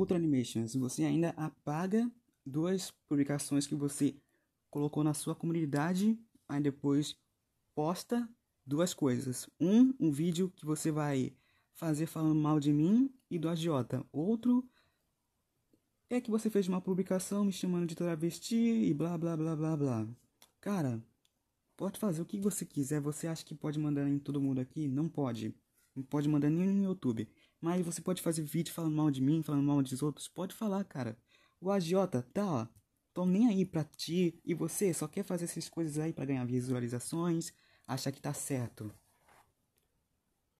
Ultra Animations, você ainda apaga duas publicações que você colocou na sua comunidade, aí depois posta duas coisas. Um, um vídeo que você vai fazer falando mal de mim e do agiota. Outro é que você fez uma publicação me chamando de travesti e blá blá blá blá blá. Cara, pode fazer o que você quiser. Você acha que pode mandar em todo mundo aqui? Não pode pode mandar nem no YouTube. Mas você pode fazer vídeo falando mal de mim, falando mal dos outros. Pode falar, cara. O agiota tá, ó. Tô nem aí pra ti. E você só quer fazer essas coisas aí para ganhar visualizações. Achar que tá certo.